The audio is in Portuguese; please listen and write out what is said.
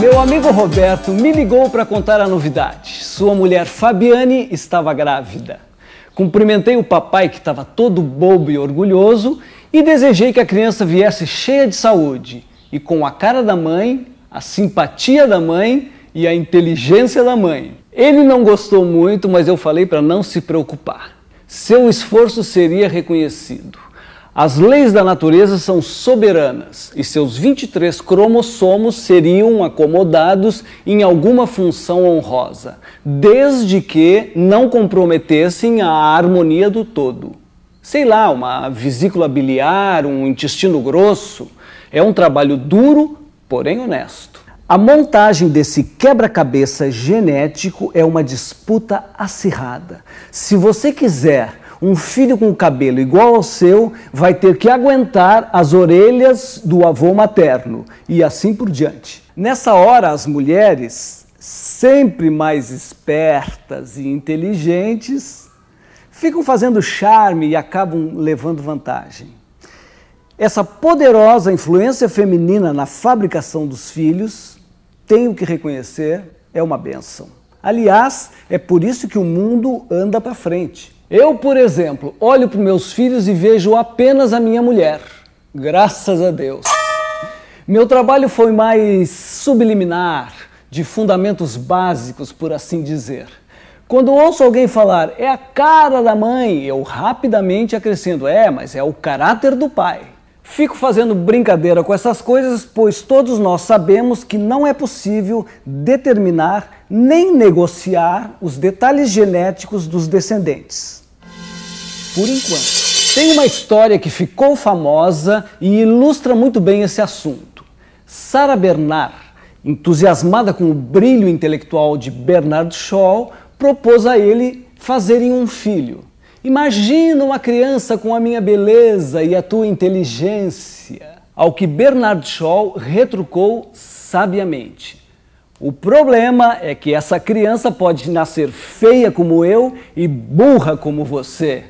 Meu amigo Roberto me ligou para contar a novidade. Sua mulher Fabiane estava grávida. Cumprimentei o papai, que estava todo bobo e orgulhoso, e desejei que a criança viesse cheia de saúde e com a cara da mãe, a simpatia da mãe e a inteligência da mãe. Ele não gostou muito, mas eu falei para não se preocupar. Seu esforço seria reconhecido. As leis da natureza são soberanas e seus 23 cromossomos seriam acomodados em alguma função honrosa, desde que não comprometessem a harmonia do todo. Sei lá, uma vesícula biliar, um intestino grosso. É um trabalho duro, porém honesto. A montagem desse quebra-cabeça genético é uma disputa acirrada. Se você quiser um filho com cabelo igual ao seu vai ter que aguentar as orelhas do avô materno e assim por diante. Nessa hora, as mulheres, sempre mais espertas e inteligentes, ficam fazendo charme e acabam levando vantagem. Essa poderosa influência feminina na fabricação dos filhos, tenho que reconhecer, é uma benção. Aliás, é por isso que o mundo anda para frente. Eu, por exemplo, olho para meus filhos e vejo apenas a minha mulher. Graças a Deus. Meu trabalho foi mais subliminar, de fundamentos básicos, por assim dizer. Quando ouço alguém falar, é a cara da mãe, eu rapidamente acrescento, é, mas é o caráter do pai. Fico fazendo brincadeira com essas coisas, pois todos nós sabemos que não é possível determinar nem negociar os detalhes genéticos dos descendentes. Por enquanto. Tem uma história que ficou famosa e ilustra muito bem esse assunto. Sarah Bernard, entusiasmada com o brilho intelectual de Bernard Shaw, propôs a ele fazerem um filho. Imagina uma criança com a minha beleza e a tua inteligência. Ao que Bernard Shaw retrucou sabiamente. O problema é que essa criança pode nascer feia como eu e burra como você.